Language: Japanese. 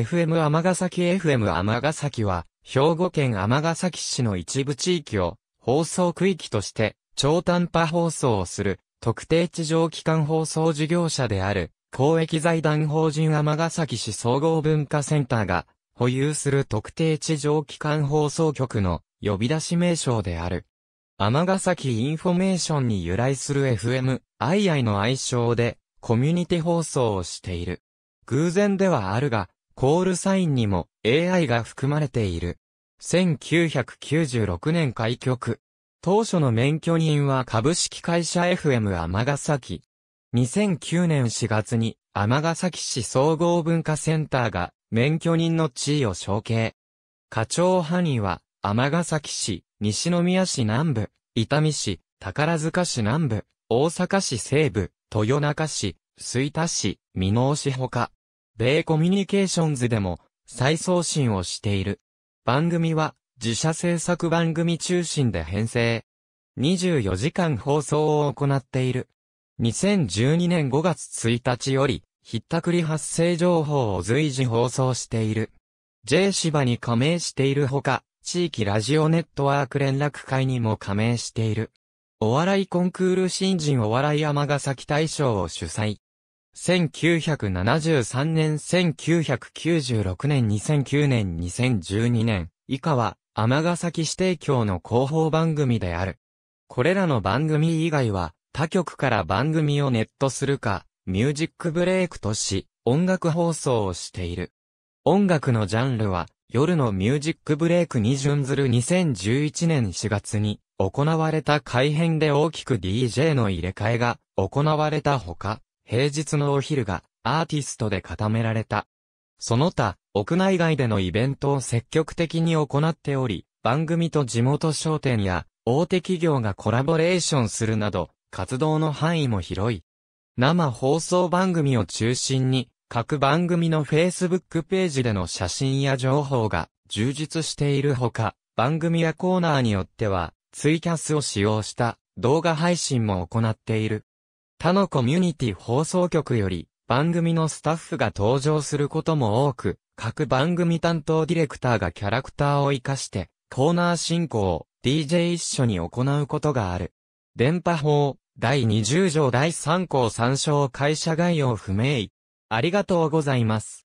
FM 尼崎 FM 尼崎は、兵庫県尼崎市の一部地域を放送区域として超短波放送をする特定地上機関放送事業者である公益財団法人尼崎市総合文化センターが保有する特定地上機関放送局の呼び出し名称である。尼崎インフォメーションに由来する FM、II の愛称でコミュニティ放送をしている。偶然ではあるが、コールサインにも AI が含まれている。1996年開局。当初の免許人は株式会社 FM ヶ崎。2009年4月にヶ崎市総合文化センターが免許人の地位を承継。課長範囲はヶ崎市、西宮市南部、伊丹市、宝塚市南部、大阪市西部、豊中市、吹田市、美濃市ほか。米コミュニケーションズでも再送信をしている。番組は自社制作番組中心で編成。24時間放送を行っている。2012年5月1日より、ひったくり発生情報を随時放送している。J 芝に加盟しているほか、地域ラジオネットワーク連絡会にも加盟している。お笑いコンクール新人お笑い天ヶ崎大賞を主催。1973年、1996年、2009年、2012年、以下は、尼崎指定教の広報番組である。これらの番組以外は、他局から番組をネットするか、ミュージックブレイクとし、音楽放送をしている。音楽のジャンルは、夜のミュージックブレイクに準ずる2011年4月に、行われた改編で大きく DJ の入れ替えが行われたほか、平日のお昼がアーティストで固められた。その他、屋内外でのイベントを積極的に行っており、番組と地元商店や大手企業がコラボレーションするなど、活動の範囲も広い。生放送番組を中心に、各番組の Facebook ページでの写真や情報が充実しているほか、番組やコーナーによっては、ツイキャスを使用した動画配信も行っている。他のコミュニティ放送局より番組のスタッフが登場することも多く、各番組担当ディレクターがキャラクターを活かしてコーナー進行を DJ 一緒に行うことがある。電波法第20条第3項参照会社概要不明。ありがとうございます。